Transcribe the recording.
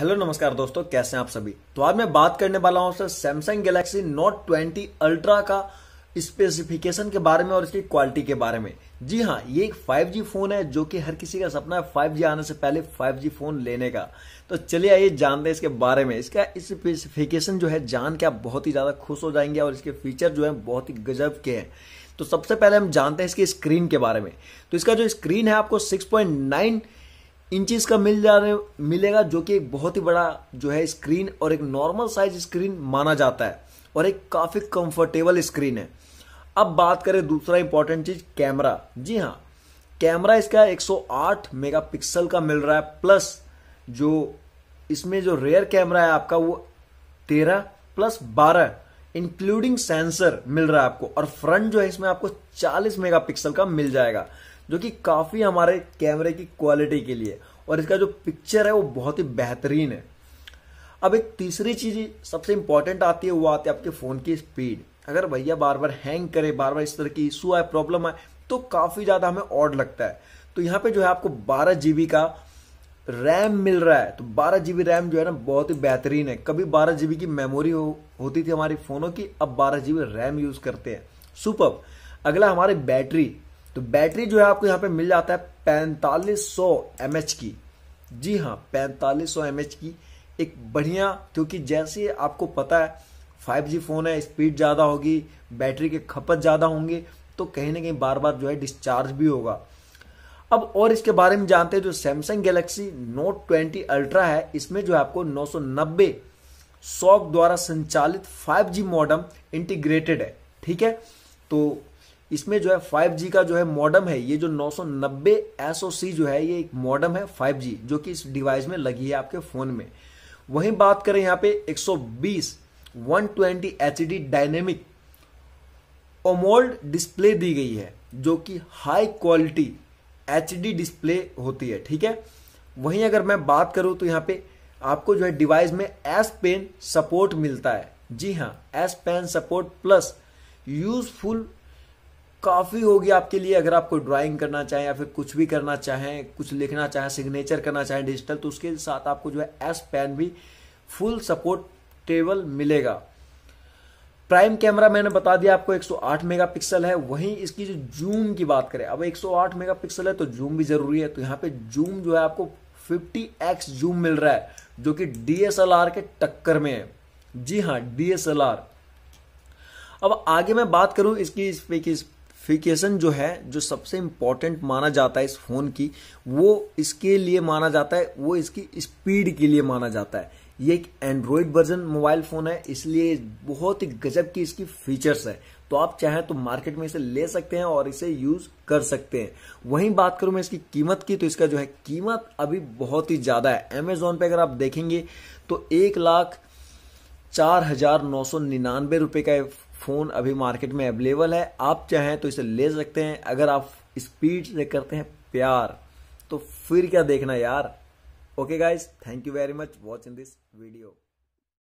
hello नमस्कार दोस्तों कैसे हैं आप सभी तो आज मैं बात करने वाला हूं सैमसंग गैलेक्सी नोट 20 अल्ट्रा का स्पेसिफिकेशन के बारे में और इसकी क्वालिटी के बारे में जी हाँ ये एक 5G फोन है जो कि हर किसी का सपना है 5G आने से पहले 5G फोन लेने का तो चलिए आइए जानते हैं इसके बारे में इसका स्पेसिफिकेशन जो है जान के आप बहुत ही ज़्यादा खुश हो जाएंगे और इसके फीचर जो है बहुत ही गजब के हैं तो सबसे पहले हम जानते हैं इसकी स्क्रीन के बारे में तो इसका जो स्क्रीन है आपको सिक्स पॉइंट नाइन इंचेस का मिल जा रहे मिलेगा जो कि एक बहुत ही बड़ा जो है स्क्रीन और एक नॉर्मल साइज स्क्रीन माना जाता है और एक काफ़ी कंफर्टेबल स्क्रीन है अब बात करें दूसरा इंपॉर्टेंट चीज़ कैमरा जी हाँ कैमरा इसका 108 मेगापिक्सल का मिल रहा है प्लस जो इसमें जो रेयर कैमरा है आपका वो 13 प्लस 12 इंक्लूडिंग सेंसर मिल रहा है आपको और फ्रंट जो है इसमें आपको 40 मेगापिक्सल का मिल जाएगा जो कि काफ़ी हमारे कैमरे की क्वालिटी के लिए और इसका जो पिक्चर है वो बहुत ही बेहतरीन है अब एक तीसरी चीज़ सबसे इंपॉर्टेंट आती है वो आती है आपके फ़ोन की स्पीड अगर भैया बार बार हैंग करे बार बार इस तरह की इशू आए प्रॉब्लम आए तो काफ़ी ज़्यादा हमें ऑड लगता है तो यहाँ पे जो है आपको बारह जी का रैम मिल रहा है तो बारह जी रैम जो है ना बहुत ही बेहतरीन है कभी बारह जी की मेमोरी हो, होती थी हमारी फ़ोनों की अब बारह जी रैम यूज़ करते हैं सुपर अगला हमारी बैटरी तो बैटरी जो है आपको यहाँ पे मिल जाता है पैंतालीस सौ एम की जी हाँ पैंतालीस सौ एम एच की एक बढ़िया क्योंकि जैसे आपको पता है फाइव जी फोन है स्पीड ज़्यादा होगी बैटरी के खपत ज़्यादा होंगे तो कहीं ना कहीं बार बार जो है डिस्चार्ज भी होगा अब और इसके बारे में जानते हैं जो Samsung Galaxy Note twenty ultra है इसमें जो है आपको नौ सौ नब्बे सॉक द्वारा संचालित जी मॉडम इंटीग्रेटेड है ठीक है तो इसमें जो है 5G का जो है मॉडम है ये जो 990 SoC जो है ये एक मॉडम है 5G जो कि इस डिवाइस में लगी है आपके फ़ोन में वहीं बात करें यहाँ पे 120 120 HD डायनेमिक ओमोल्ड डिस्प्ले दी गई है जो कि हाई क्वालिटी एच डिस्प्ले होती है ठीक है वहीं अगर मैं बात करूं तो यहाँ पे आपको जो है डिवाइस में एस पेन सपोर्ट मिलता है जी हाँ S pen support plus useful काफ़ी होगी आपके लिए अगर आप कोई ड्राइंग करना चाहें या फिर कुछ भी करना चाहें कुछ लिखना चाहें सिग्नेचर करना चाहें डिजिटल तो उसके साथ आपको जो है एस पेन भी फुल सपोर्टेबल मिलेगा प्राइम कैमरा मैंने बता दिया आपको 108 मेगापिक्सल है वहीं इसकी जो जूम की बात करें अब 108 मेगापिक्सल है तो जूम भी जरूरी है तो यहाँ पे जूम जो है आपको 50x जूम मिल रहा है जो कि डीएसएलआर के टक्कर में है जी हाँ डीएसएलआर अब आगे मैं बात करूं इसकी स्पेसिफिकेशन जो है जो सबसे इंपॉर्टेंट माना जाता है इस फ़ोन की वो इसके लिए माना जाता है वो इसकी स्पीड के लिए माना जाता है ये एक एंड्रॉयड वर्जन मोबाइल फ़ोन है इसलिए बहुत ही गजब की इसकी फीचर्स है तो आप चाहें तो मार्केट में इसे ले सकते हैं और इसे यूज कर सकते हैं वहीं बात करूं मैं इसकी कीमत की तो इसका जो है कीमत अभी बहुत ही ज़्यादा है एमेजोन पे अगर आप देखेंगे तो एक लाख चार हजार नौ सौ निन्यानवे रुपए का फ़ोन अभी मार्केट में अवेलेबल है आप चाहें तो इसे ले सकते हैं अगर आप स्पीड से करते हैं प्यार तो फिर क्या देखना यार okay guys thank you very much watching this video